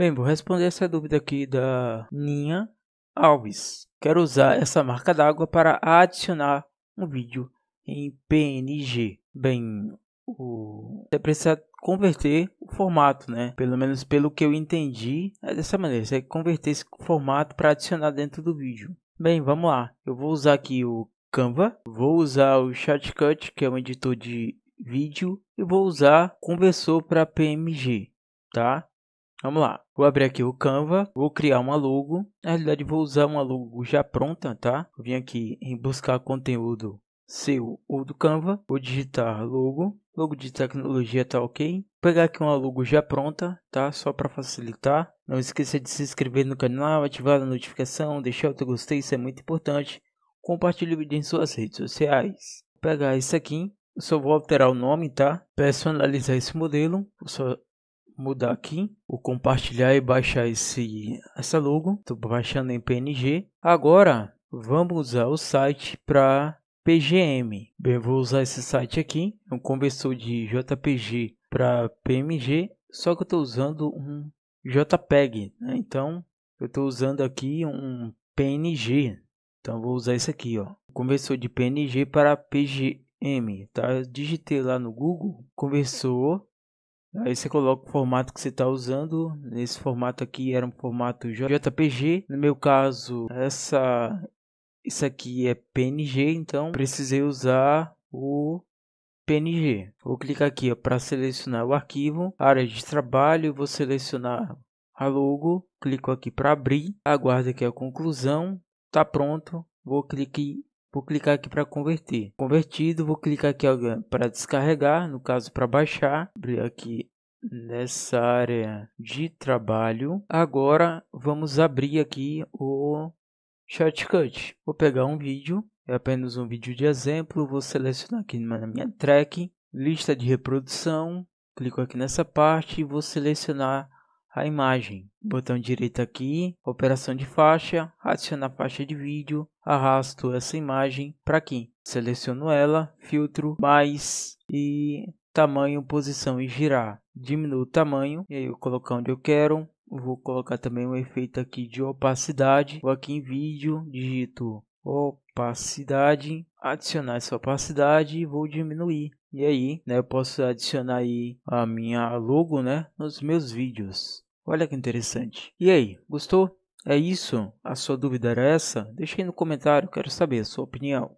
Bem, vou responder essa dúvida aqui da Ninha Alves. Quero usar essa marca d'água para adicionar um vídeo em PNG. Bem, o... você precisa converter o formato, né? Pelo menos pelo que eu entendi, é dessa maneira. Você converter esse formato para adicionar dentro do vídeo. Bem, vamos lá. Eu vou usar aqui o Canva, vou usar o Shotcut, que é um editor de vídeo, e vou usar conversor para PNG, tá? Vamos lá, vou abrir aqui o Canva, vou criar uma logo, na realidade vou usar uma logo já pronta, tá? Vou vir aqui em buscar conteúdo seu ou do Canva, vou digitar logo, logo de tecnologia tá ok. Vou pegar aqui uma logo já pronta, tá? Só para facilitar. Não esqueça de se inscrever no canal, ativar a notificação, deixar o teu gostei, isso é muito importante. Compartilhe o vídeo em suas redes sociais. Vou pegar isso aqui, eu só vou alterar o nome, tá? Personalizar esse modelo, vou só mudar aqui, o compartilhar e baixar esse, essa logo. Estou baixando em PNG. Agora vamos usar o site para PGM. Bem, vou usar esse site aqui, é um conversor de JPG para png só que eu estou usando um JPEG, né? então eu estou usando aqui um PNG. Então vou usar esse aqui, ó, conversor de PNG para PGM. Tá? Eu digitei lá no Google conversor Aí você coloca o formato que você está usando. Nesse formato aqui era um formato JPG. No meu caso, essa isso aqui é PNG, então precisei usar o PNG. Vou clicar aqui para selecionar o arquivo, área de trabalho, vou selecionar a logo, clico aqui para abrir, aguardo aqui a conclusão, está pronto. Vou clicar Vou clicar aqui para converter. Convertido, vou clicar aqui para descarregar, no caso para baixar. Abrir aqui nessa área de trabalho. Agora vamos abrir aqui o shortcut. Vou pegar um vídeo, é apenas um vídeo de exemplo. Vou selecionar aqui na minha track, lista de reprodução. Clico aqui nessa parte e vou selecionar a imagem. Botão direito aqui, operação de faixa, adicionar faixa de vídeo, arrasto essa imagem para aqui. Seleciono ela, filtro, mais e tamanho, posição e girar. Diminuo o tamanho e aí eu coloco onde eu quero. Vou colocar também um efeito aqui de opacidade. Vou aqui em vídeo, digito opacidade, adicionar essa opacidade e vou diminuir. E aí, né, eu posso adicionar aí a minha logo, né, nos meus vídeos. Olha que interessante. E aí, gostou? É isso? A sua dúvida era essa? Deixe aí no comentário, quero saber a sua opinião.